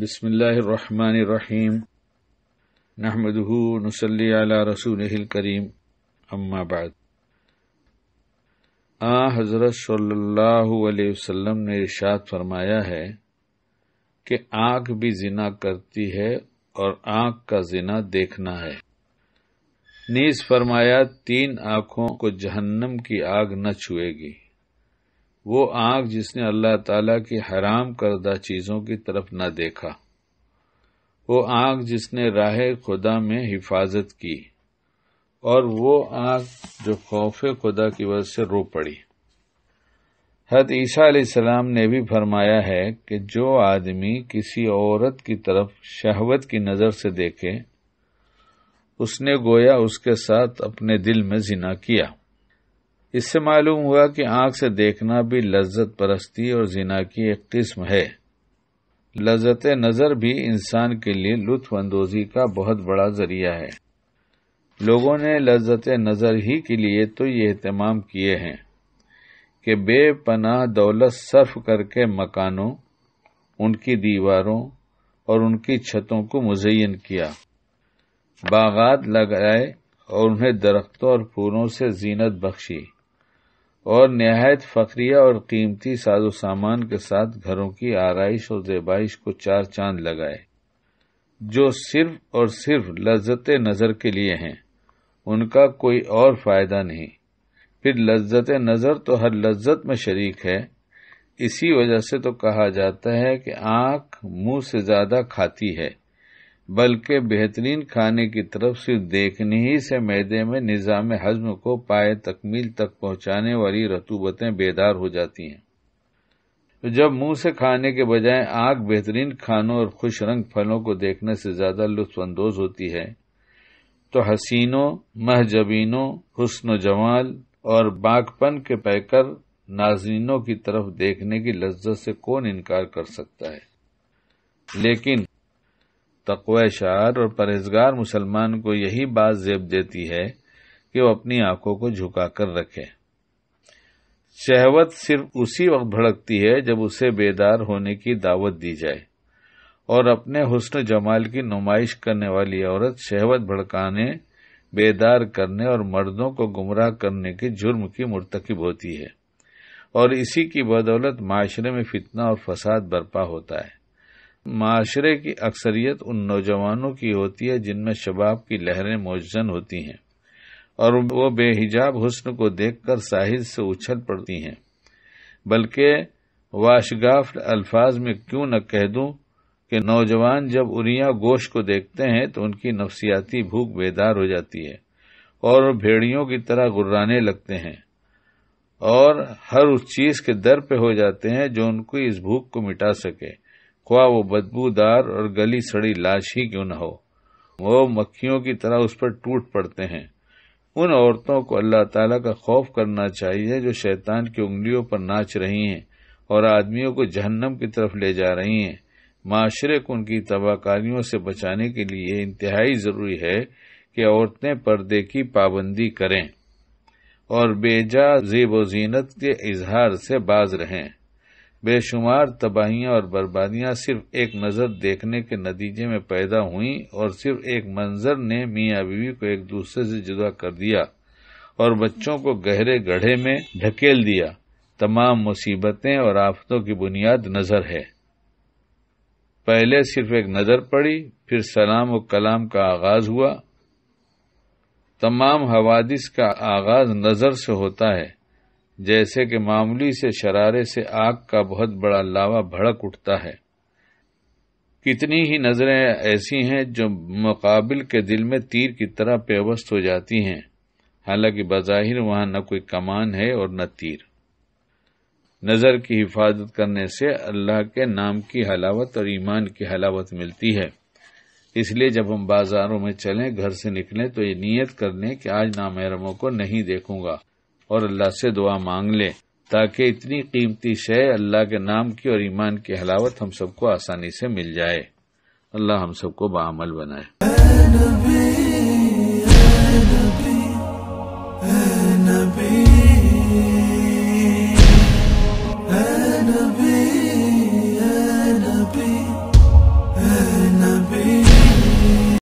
बिसमीम नहमदहू नसली रसूल करीम अम्माबाद आ हज़रत सल्लल्लाहु ने इशाद फरमाया है कि आँख भी जिना करती है और आँख का जिना देखना है नीज फरमाया तीन आँखों को जहन्नम की आग न छुएगी वो आंख जिसने अल्लाह ताला की हराम करदा चीज़ों की तरफ न देखा वो आंख जिसने राह खुदा में हिफाजत की और वो आंख जो खौफ खुदा की वजह से रो पड़ी हद ईसा सलाम ने भी फरमाया है कि जो आदमी किसी औरत की तरफ शहवत की नज़र से देखे उसने गोया उसके साथ अपने दिल में जिना किया इससे मालूम हुआ कि आंख से देखना भी लज्जत परस्ती और जिना की एक किस्म है लज्जत नज़र भी इंसान के लिए लुत्फ अंदोजी का बहुत बड़ा जरिया है लोगों ने लज्जत नज़र ही के लिए तो ये अहतमाम किए हैं कि बेपनाह दौलत सर्फ करके मकानों उनकी दीवारों और उनकी छतों को मुजयन किया बागात लगाए और उन्हें दरख्तों और फूलों से जीनत बख्शी और नहायत फकरिया और कीमती साजो सामान के साथ घरों की आरइश और जेबाइश को चार चांद लगाए जो सिर्फ और सिर्फ लज्जत नज़र के लिए हैं उनका कोई और फायदा नहीं फिर लज्जत नज़र तो हर लज्जत में शरीक है इसी वजह से तो कहा जाता है कि आंख मुंह से ज्यादा खाती है बल्कि बेहतरीन खाने की तरफ सिर्फ देखने ही से मैदे में निज़ाम हजम को पाए तकमील तक पहुंचाने वाली रतूबतें बेदार हो जाती हैं तो जब मुंह से खाने के बजाय आंख बेहतरीन खानों और खुश रंग फलों को देखने से ज्यादा लुत्फानंदोज होती है तो हसीनों महजबीनों हुस्न जमाल और बागपन के पैकर नाजरीनों की तरफ देखने की लज्जत से कौन इनकार कर सकता है लेकिन तकवा शार और परहेजगार मुसलमान को यही बात जेब देती है कि वो अपनी आंखों को झुका कर रखे शहवत सिर्फ उसी वक्त भड़कती है जब उसे बेदार होने की दावत दी जाए और अपने हुस्न जमाल की नुमाइश करने वाली औरत शहवत भड़काने बेदार करने और मर्दों को गुमराह करने के जुर्म की मुर्तकब होती है और इसी की बदौलत माशरे में फितना और फसाद बर्पा होता है माशरे की अक्सरियत उन नौजवानों की होती है जिनमें शबाब की लहरें मोजन होती हैं और वो बेहिजाब हुस्न को देखकर साहिल से उछल पड़ती हैं बल्कि वाशगाफ अल्फाज में क्यों न कह दूं कि नौजवान जब उरिया गोश को देखते हैं तो उनकी नफसियाती भूख बेदार हो जाती है और भेड़ियों की तरह गुर्राने लगते हैं और हर उस चीज के दर पे हो जाते हैं जो उनकी इस भूख को मिटा सके ख्वा वो बदबूदार और गली सड़ी लाश ही क्यों न हो वो मक्खियों की तरह उस पर टूट पड़ते हैं उन औरतों को अल्लाह ताला का खौफ करना चाहिए जो शैतान की उंगलियों पर नाच रही हैं और आदमियों को जहन्नम की तरफ ले जा रही हैं माशरे को उनकी तबाहकारियों से बचाने के लिए इंतहाई जरूरी है कि औरतें पर्दे की पाबंदी करें और बेजा जेब व जीनत के इजहार से बाज रहें बेशुमार तबाहियां और बर्बादियां सिर्फ एक नज़र देखने के नतीजे में पैदा हुई और सिर्फ एक मंजर ने मियां बीवी को एक दूसरे से जुदा कर दिया और बच्चों को गहरे गढ़े में ढकेल दिया तमाम मुसीबतें और आफतों की बुनियाद नज़र है पहले सिर्फ एक नज़र पड़ी फिर सलाम व कलाम का आगाज हुआ तमाम हवादिस का आगाज नज़र से होता है जैसे कि मामूली से शरारे से आग का बहुत बड़ा लावा भड़क उठता है कितनी ही नज़रें ऐसी हैं जो मुकाबिल के दिल में तीर की तरह पेवस्त हो जाती हैं हालांकि बाहिर वहां न कोई कमान है और न तीर नज़र की हिफाजत करने से अल्लाह के नाम की हलावत और ईमान की हलावत मिलती है इसलिए जब हम बाजारों में चलें घर से निकलें तो ये नीयत कर लें कि आज नामहरमों को नहीं देखूंगा और अल्लाह से दुआ मांग लें ताकि इतनी कीमती शय अल्लाह के नाम की और ईमान की हलावत हम सबको आसानी से मिल जाए अल्लाह हम सबको बामल बनाए